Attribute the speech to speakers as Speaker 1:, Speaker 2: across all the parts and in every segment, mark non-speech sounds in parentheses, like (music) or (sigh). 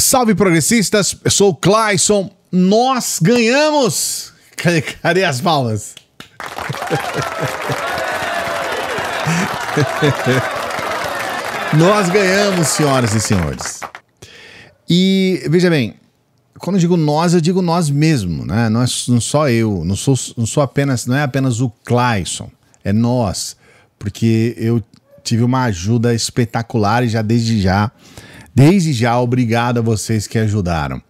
Speaker 1: Salve progressistas, eu sou o Clayson. Nós ganhamos! Cadê as palmas? Nós ganhamos, senhoras e senhores. E veja bem, quando eu digo nós, eu digo nós mesmo, né? Não, é, não só eu, não sou, não sou apenas, não é apenas o Clayson, é nós, porque eu tive uma ajuda espetacular e já desde já Desde já, obrigado a vocês que ajudaram.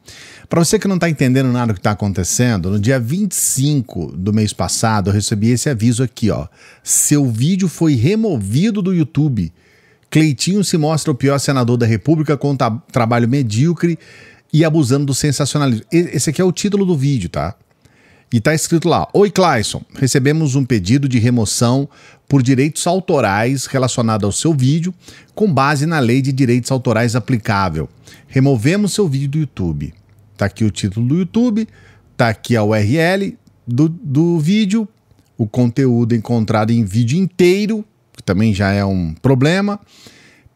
Speaker 1: Para você que não está entendendo nada do que está acontecendo, no dia 25 do mês passado eu recebi esse aviso aqui, ó. Seu vídeo foi removido do YouTube. Cleitinho se mostra o pior senador da República com trabalho medíocre e abusando do sensacionalismo. Esse aqui é o título do vídeo, tá? E tá escrito lá: Oi, Clayson, recebemos um pedido de remoção por direitos autorais relacionado ao seu vídeo, com base na lei de direitos autorais aplicável. Removemos seu vídeo do YouTube. Tá aqui o título do YouTube, tá aqui a URL do, do vídeo, o conteúdo encontrado em vídeo inteiro, que também já é um problema.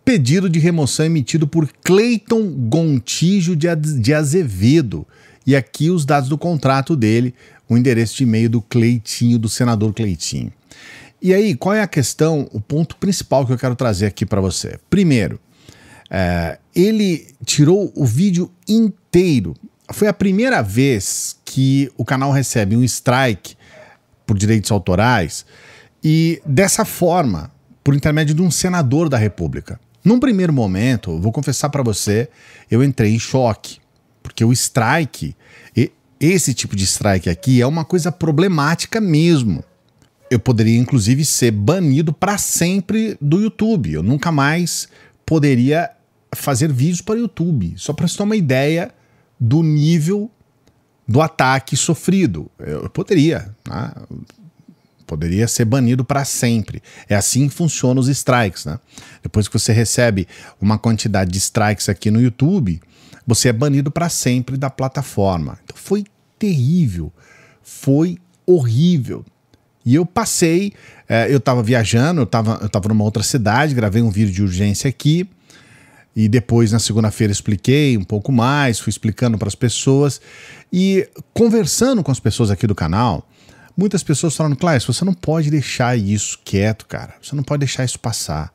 Speaker 1: Pedido de remoção emitido por Cleiton Gontijo de Azevedo. E aqui os dados do contrato dele, o endereço de e-mail do Cleitinho, do senador Cleitinho. E aí, qual é a questão, o ponto principal que eu quero trazer aqui para você? Primeiro, é, ele tirou o vídeo inteiro. Foi a primeira vez que o canal recebe um strike por direitos autorais e dessa forma, por intermédio de um senador da República. Num primeiro momento, vou confessar para você, eu entrei em choque, porque o strike esse tipo de strike aqui é uma coisa problemática mesmo. Eu poderia, inclusive, ser banido para sempre do YouTube. Eu nunca mais poderia fazer vídeos para o YouTube. Só para você ter uma ideia do nível do ataque sofrido. Eu poderia, né? poderia ser banido para sempre. É assim que funcionam os strikes, né? Depois que você recebe uma quantidade de strikes aqui no YouTube, você é banido para sempre da plataforma. Então foi terrível, foi horrível. E eu passei, é, eu estava viajando, eu estava eu tava numa outra cidade, gravei um vídeo de urgência aqui. E depois, na segunda-feira, expliquei um pouco mais, fui explicando para as pessoas. E conversando com as pessoas aqui do canal, muitas pessoas falaram: Clássico, você não pode deixar isso quieto, cara. Você não pode deixar isso passar.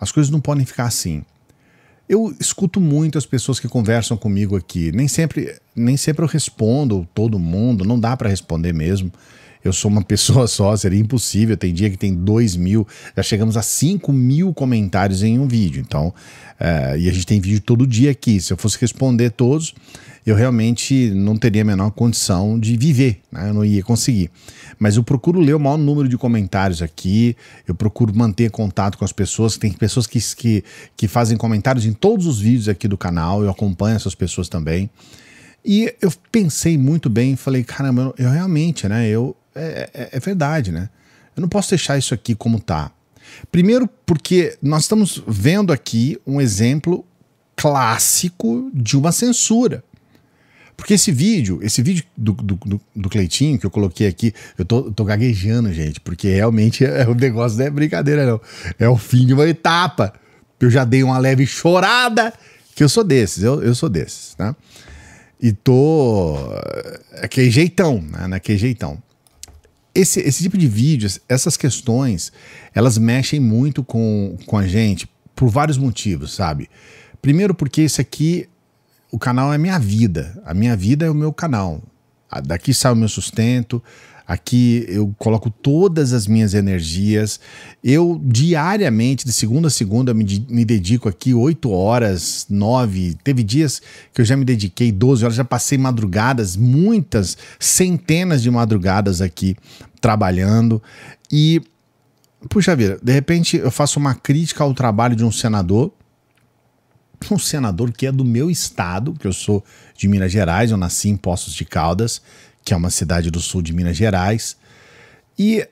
Speaker 1: As coisas não podem ficar assim. Eu escuto muito as pessoas que conversam comigo aqui. Nem sempre, nem sempre eu respondo todo mundo, não dá para responder mesmo. Eu sou uma (laughs) pessoa só, seria impossível. Tem dia que tem 2 mil, já chegamos a 5 mil comentários em um vídeo. Então, é, e a gente tem vídeo todo dia aqui. Se eu fosse responder todos, eu realmente não teria a menor condição de viver, né? eu não ia conseguir. Mas eu procuro ler o maior número de comentários aqui, eu procuro manter contato com as pessoas. Tem pessoas que, que, que fazem comentários em todos os vídeos aqui do canal, eu acompanho essas pessoas também. E eu pensei muito bem, falei, caramba, eu realmente, né? Eu, é, é, é verdade, né? Eu não posso deixar isso aqui como tá. Primeiro, porque nós estamos vendo aqui um exemplo clássico de uma censura. Porque esse vídeo, esse vídeo do, do, do, Cleitinho que eu coloquei aqui, eu tô, tô gaguejando, gente, porque realmente é, o negócio não é brincadeira, não. É o fim de uma etapa. Eu já dei uma leve chorada, que eu sou desses, eu, eu sou desses, né? E tô. Eh, Aquele jeitão, né? Naquele jeitão. Esse, esse tipo de vídeos, essas questões, elas mexem muito com, com a gente por vários motivos, sabe? Primeiro, porque isso aqui, o canal é minha vida. A minha vida é o meu canal. Daqui sai o meu sustento, Aqui eu coloco todas as minhas energias. Eu diariamente, de segunda a segunda, me, me dedico aqui 8 horas, 9. Teve dias que eu já me dediquei 12 horas, já passei madrugadas, muitas, centenas de madrugadas aqui trabalhando. E, puxa vida, de repente eu faço uma crítica ao trabalho de um senador um senador que é do meu estado, que eu sou de Minas Gerais, eu nasci em Poços de Caldas, que é uma cidade do sul de Minas Gerais. E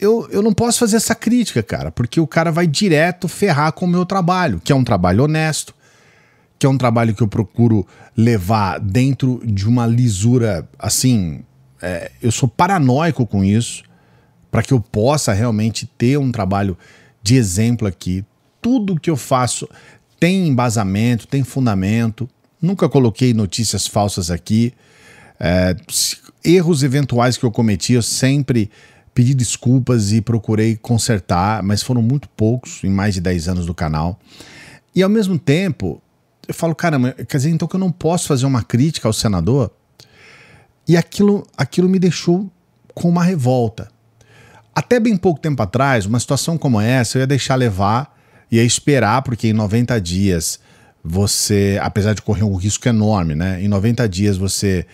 Speaker 1: eu, eu não posso fazer essa crítica, cara, porque o cara vai direto ferrar com o meu trabalho, que é um trabalho honesto, que é um trabalho que eu procuro levar dentro de uma lisura assim. É, eu sou paranoico com isso, para que eu possa realmente ter um trabalho de exemplo aqui. Tudo que eu faço tem embasamento, tem fundamento. Nunca coloquei notícias falsas aqui. É, erros eventuais que eu cometi, eu sempre pedi desculpas e procurei consertar, mas foram muito poucos em mais de 10 anos do canal. E ao mesmo tempo, eu falo, caramba, quer dizer, então que eu não posso fazer uma crítica ao senador? E aquilo, aquilo me deixou com uma revolta. Até bem pouco tempo atrás, uma situação como essa, eu ia deixar levar, ia esperar, porque em 90 dias você, apesar de correr um risco enorme, né? Em 90 dias você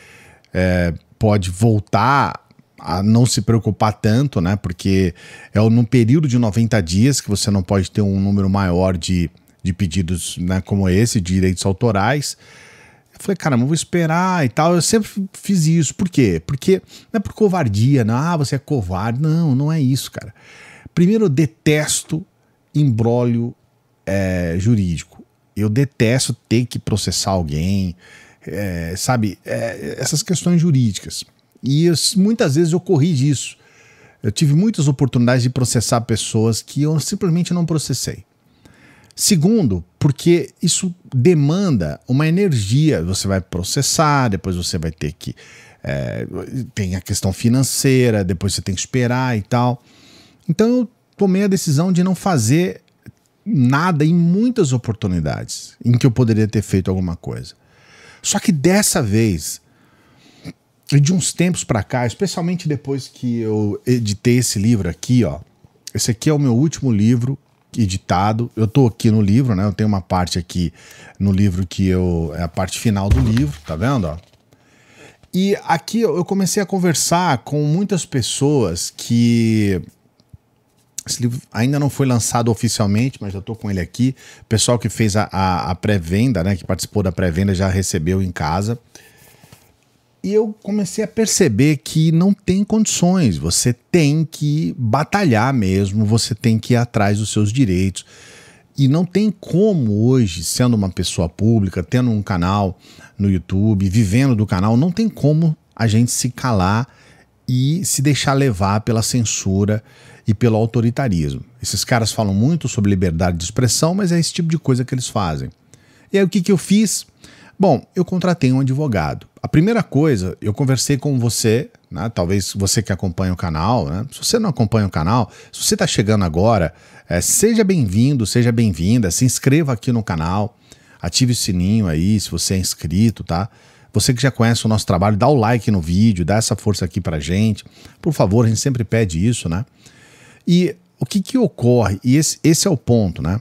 Speaker 1: é, pode voltar a não se preocupar tanto, né? Porque é num período de 90 dias que você não pode ter um número maior de, de pedidos né, como esse, de direitos autorais. Eu falei, cara, mas vou esperar e tal. Eu sempre fiz isso. Por quê? Porque não é por covardia, não. Ah, você é covarde. Não, não é isso, cara. Primeiro, eu detesto embrólio é, jurídico. Eu detesto ter que processar alguém é, sabe, é, essas questões jurídicas. E eu, muitas vezes eu corri disso. Eu tive muitas oportunidades de processar pessoas que eu simplesmente não processei. Segundo, porque isso demanda uma energia. Você vai processar, depois você vai ter que. É, tem a questão financeira, depois você tem que esperar e tal. Então eu tomei a decisão de não fazer nada em muitas oportunidades em que eu poderia ter feito alguma coisa. Só que dessa vez, e de uns tempos para cá, especialmente depois que eu editei esse livro aqui, ó. Esse aqui é o meu último livro editado. Eu tô aqui no livro, né? Eu tenho uma parte aqui no livro que eu é a parte final do livro, tá vendo, ó? E aqui eu comecei a conversar com muitas pessoas que esse livro ainda não foi lançado oficialmente, mas já estou com ele aqui. O pessoal que fez a, a, a pré-venda, né, que participou da pré-venda, já recebeu em casa. E eu comecei a perceber que não tem condições, você tem que batalhar mesmo, você tem que ir atrás dos seus direitos. E não tem como hoje, sendo uma pessoa pública, tendo um canal no YouTube, vivendo do canal, não tem como a gente se calar e se deixar levar pela censura e pelo autoritarismo. Esses caras falam muito sobre liberdade de expressão, mas é esse tipo de coisa que eles fazem. E aí o que, que eu fiz? Bom, eu contratei um advogado. A primeira coisa, eu conversei com você, né, talvez você que acompanha o canal, né, se você não acompanha o canal, se você está chegando agora, é, seja bem-vindo, seja bem-vinda, se inscreva aqui no canal, ative o sininho aí se você é inscrito, tá? Você que já conhece o nosso trabalho, dá o like no vídeo, dá essa força aqui pra gente. Por favor, a gente sempre pede isso, né? E o que, que ocorre? E esse, esse é o ponto, né?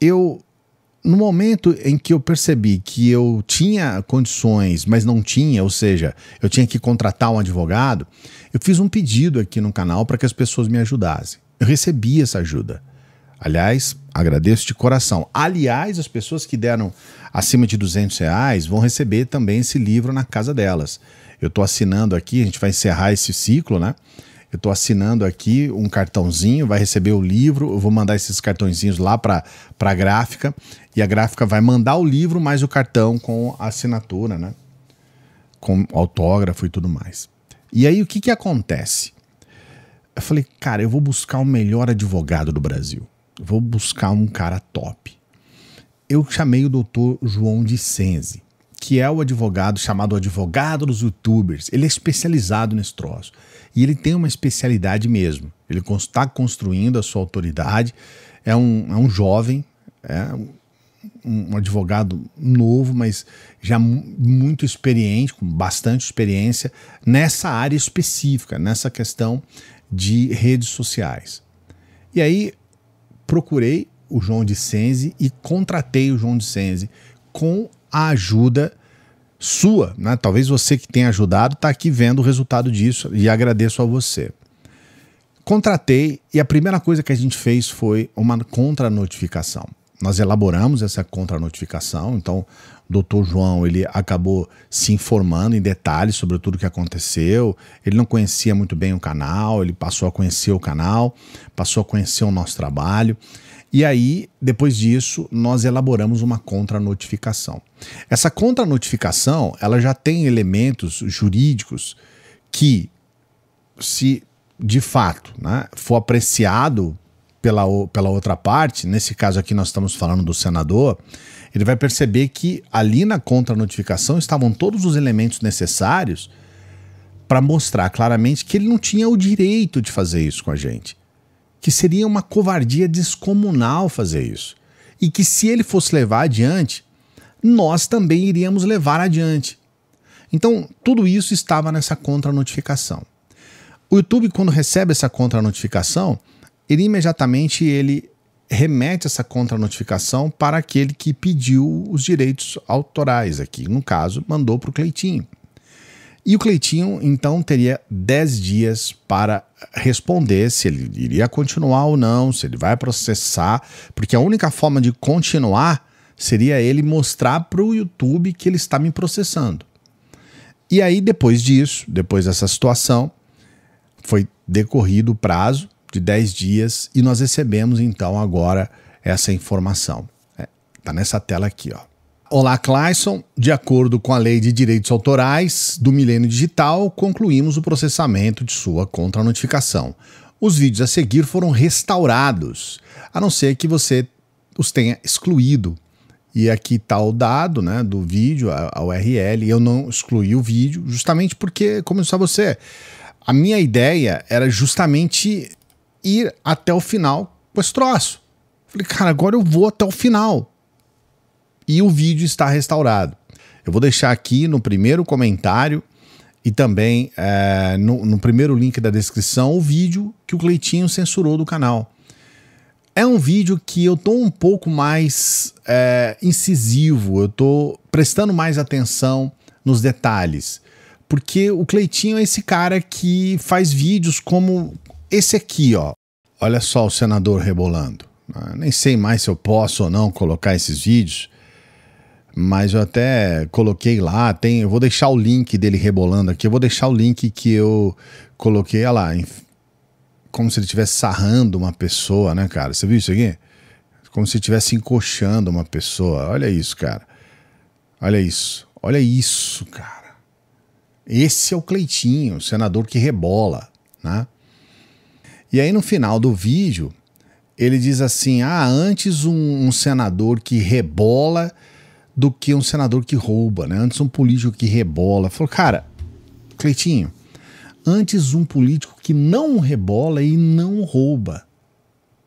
Speaker 1: Eu, no momento em que eu percebi que eu tinha condições, mas não tinha, ou seja, eu tinha que contratar um advogado, eu fiz um pedido aqui no canal para que as pessoas me ajudassem. Eu recebi essa ajuda. Aliás, agradeço de coração. Aliás, as pessoas que deram acima de 200 reais vão receber também esse livro na casa delas. Eu estou assinando aqui, a gente vai encerrar esse ciclo, né? Eu estou assinando aqui um cartãozinho, vai receber o livro, eu vou mandar esses cartãozinhos lá para a gráfica, e a gráfica vai mandar o livro mais o cartão com a assinatura, né? Com autógrafo e tudo mais. E aí o que, que acontece? Eu falei, cara, eu vou buscar o melhor advogado do Brasil. Eu vou buscar um cara top. Eu chamei o doutor João de Sense que é o advogado chamado advogado dos youtubers. Ele é especializado nesse troço. E ele tem uma especialidade mesmo. Ele está construindo a sua autoridade. É um, é um jovem, é um, advogado novo, mas já muito experiente, com bastante experiência nessa área específica, nessa questão de redes sociais. E aí procurei o João de Senzi e contratei o João de Senzi com a ajuda sua, né? Talvez você que tenha ajudado está aqui vendo o resultado disso e agradeço a você. Contratei e a primeira coisa que a gente fez foi uma contra-notificação. Nós elaboramos essa contra-notificação, então o doutor João ele acabou se informando em detalhes sobre tudo o que aconteceu. Ele não conhecia muito bem o canal, ele passou a conhecer o canal, passou a conhecer o nosso trabalho. E aí, depois disso, nós elaboramos uma contranotificação. Essa contranotificação, ela já tem elementos jurídicos que, se de fato né, for apreciado pela, pela outra parte, nesse caso aqui nós estamos falando do senador, ele vai perceber que ali na contranotificação estavam todos os elementos necessários para mostrar claramente que ele não tinha o direito de fazer isso com a gente que seria uma covardia descomunal fazer isso. E que se ele fosse levar adiante, nós também iríamos levar adiante. Então, tudo isso estava nessa contra-notificação. O YouTube, quando recebe essa contra-notificação, ele imediatamente ele remete essa contra-notificação para aquele que pediu os direitos autorais aqui. No caso, mandou para o Cleitinho. E o Cleitinho, então, teria 10 dias para responder se ele iria continuar ou não, se ele vai processar, porque a única forma de continuar seria ele mostrar para o YouTube que ele está me processando. E aí, depois disso, depois dessa situação, foi decorrido o prazo de 10 dias e nós recebemos então agora essa informação. Está é, tá nessa tela aqui, ó. Olá Clayson, de acordo com a Lei de Direitos Autorais do Milênio Digital, concluímos o processamento de sua contranotificação. Os vídeos a seguir foram restaurados, a não ser que você os tenha excluído. E aqui está o dado né, do vídeo, a, a URL. Eu não excluí o vídeo, justamente porque, como disse você, a minha ideia era justamente ir até o final com esse troço. Falei, cara, agora eu vou até o final e o vídeo está restaurado. Eu vou deixar aqui no primeiro comentário e também é, no, no primeiro link da descrição o vídeo que o Cleitinho censurou do canal. É um vídeo que eu tô um pouco mais é, incisivo, eu tô prestando mais atenção nos detalhes. Porque o Cleitinho é esse cara que faz vídeos como esse aqui, ó. Olha só o senador rebolando. Né? nem sei mais se eu posso ou não colocar esses vídeos. Mas eu até coloquei lá, tem, eu vou deixar o link dele rebolando aqui, eu vou deixar o link que eu coloquei, olha lá, como se ele estivesse sarrando uma pessoa, né, cara? Você viu isso aqui? Como se estivesse encoxando uma pessoa. Olha isso, cara. Olha isso. Olha isso, cara. Esse é o Cleitinho, o senador que rebola, né? E aí no final do vídeo, ele diz assim: "Ah, antes um, um senador que rebola do que um senador que rouba, né? Antes um político que rebola. Falou, cara, Cleitinho, antes um político que não rebola e não rouba.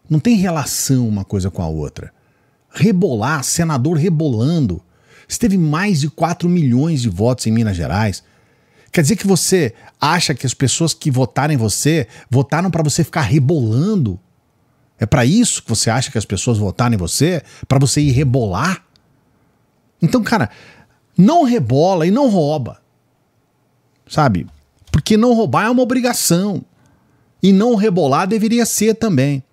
Speaker 1: Não tem relação uma coisa com a outra. Rebolar, senador rebolando. Você teve mais de 4 milhões de votos em Minas Gerais. Quer dizer que você acha que as pessoas que votaram em você votaram para você ficar rebolando? É para isso que você acha que as pessoas votaram em você? Para você ir rebolar? Então, cara, não rebola e não rouba. Sabe? Porque não roubar é uma obrigação. E não rebolar deveria ser também.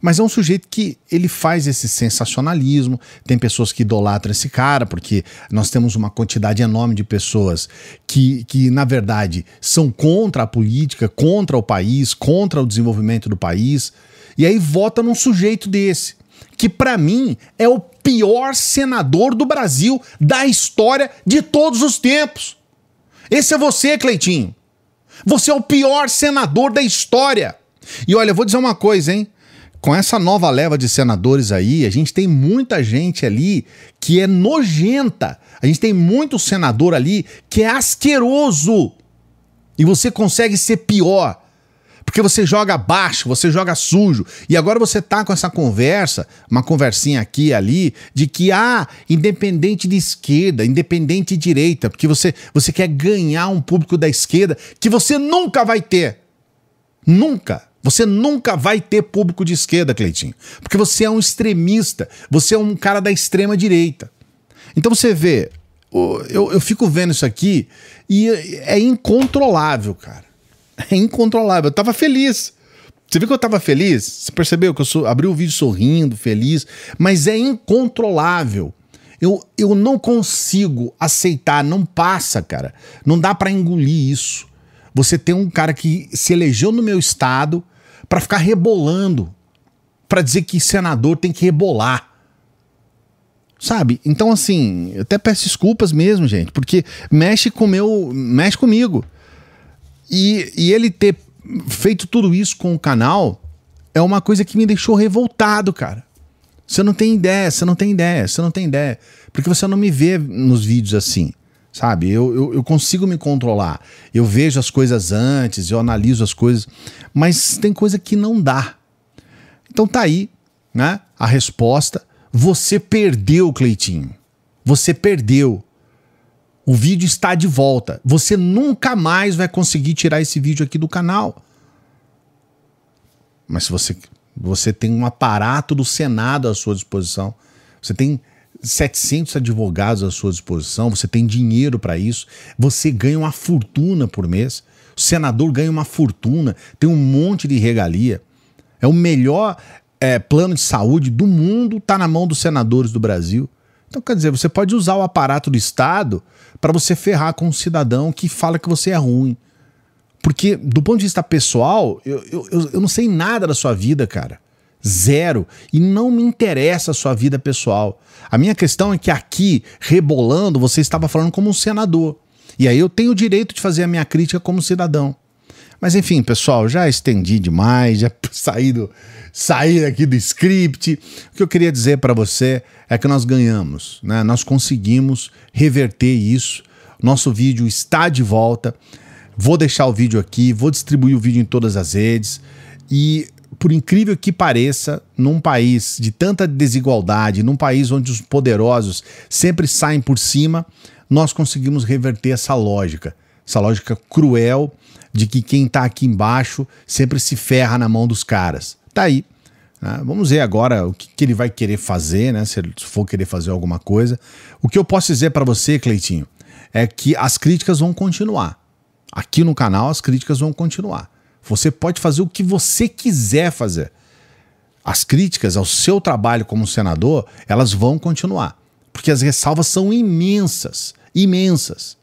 Speaker 1: Mas é um sujeito que ele faz esse sensacionalismo. Tem pessoas que idolatram esse cara, porque nós temos uma quantidade enorme de pessoas que, que na verdade, são contra a política, contra o país, contra o desenvolvimento do país. E aí vota num sujeito desse, que para mim é o pior senador do Brasil da história de todos os tempos. Esse é você, Cleitinho. Você é o pior senador da história. E olha, eu vou dizer uma coisa, hein? Com essa nova leva de senadores aí, a gente tem muita gente ali que é nojenta. A gente tem muito senador ali que é asqueroso. E você consegue ser pior. Porque você joga baixo, você joga sujo. E agora você tá com essa conversa, uma conversinha aqui e ali, de que, ah, independente de esquerda, independente de direita, porque você, você quer ganhar um público da esquerda que você nunca vai ter. Nunca. Você nunca vai ter público de esquerda, Cleitinho. Porque você é um extremista, você é um cara da extrema direita. Então você vê, eu, eu fico vendo isso aqui e é incontrolável, cara é incontrolável. Eu tava feliz. Você viu que eu tava feliz? Você percebeu que eu sou, abri o vídeo sorrindo, feliz, mas é incontrolável. Eu, eu não consigo aceitar, não passa, cara. Não dá para engolir isso. Você tem um cara que se elegeu no meu estado para ficar rebolando, para dizer que senador tem que rebolar. Sabe? Então assim, eu até peço desculpas mesmo, gente, porque mexe com meu, mexe comigo. E, e ele ter feito tudo isso com o canal é uma coisa que me deixou revoltado, cara. Você não tem ideia, você não tem ideia, você não tem ideia. Porque você não me vê nos vídeos assim, sabe? Eu, eu, eu, consigo me controlar. Eu vejo as coisas antes, eu analiso as coisas. Mas tem coisa que não dá. Então tá aí, né? A resposta. Você perdeu, Cleitinho. Você perdeu. O vídeo está de volta. Você nunca mais vai conseguir tirar esse vídeo aqui do canal. Mas se você, você tem um aparato do Senado à sua disposição, você tem 700 advogados à sua disposição, você tem dinheiro para isso, você ganha uma fortuna por mês. O senador ganha uma fortuna, tem um monte de regalia. É o melhor é, plano de saúde do mundo, está na mão dos senadores do Brasil. Então, quer dizer, você pode usar o aparato do Estado para você ferrar com um cidadão que fala que você é ruim. Porque, do ponto de vista pessoal, eu, eu, eu não sei nada da sua vida, cara. Zero. E não me interessa a sua vida pessoal. A minha questão é que aqui, rebolando, você estava falando como um senador. E aí eu tenho o direito de fazer a minha crítica como cidadão. Mas enfim, pessoal, já estendi demais, já (laughs) saí do, sair aqui do script. O que eu queria dizer para você é que nós ganhamos, né? Nós conseguimos reverter isso. Nosso vídeo está de volta. Vou deixar o vídeo aqui, vou distribuir o vídeo em todas as redes e por incrível que pareça, num país de tanta desigualdade, num país onde os poderosos sempre saem por cima, nós conseguimos reverter essa lógica, essa lógica cruel de que quem está aqui embaixo sempre se ferra na mão dos caras tá aí. Né? Vamos ver agora o que, que, ele vai querer fazer, né? Se ele for querer fazer alguma coisa. O que eu posso dizer para você, Cleitinho, é que as críticas vão continuar. Aqui no canal as críticas vão continuar. Você pode fazer o que você quiser fazer. As críticas ao seu trabalho como senador, elas vão continuar. Porque as ressalvas são imensas, imensas.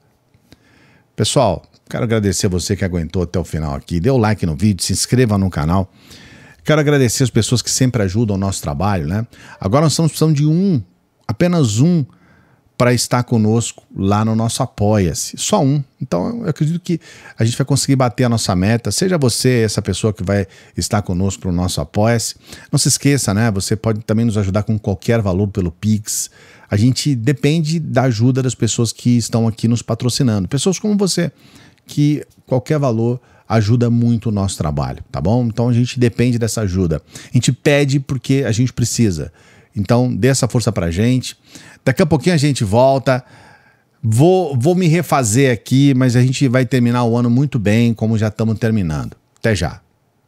Speaker 1: Pessoal, quero agradecer você que aguentou até o final aqui. Dê o like no vídeo, se inscreva no canal. Quero agradecer as pessoas que sempre ajudam o nosso trabalho, né? Agora nós estamos precisando de um, apenas um, para estar conosco lá no nosso Apoia-se. Só um. Então eu acredito que a gente vai conseguir bater a nossa meta. Seja você essa pessoa que vai estar conosco no nosso Apoia-se. Não se esqueça, né? Você pode também nos ajudar com qualquer valor pelo Pix. A gente depende da ajuda das pessoas que estão aqui nos patrocinando. Pessoas como você, que qualquer valor ajuda muito o nosso trabalho, tá bom? Então a gente depende dessa ajuda. A gente pede porque a gente precisa. Então dê essa força pra gente. Daqui a pouquinho a gente volta. Vou, vou me refazer aqui, mas a gente vai terminar o ano muito bem, como já estamos terminando. Até já.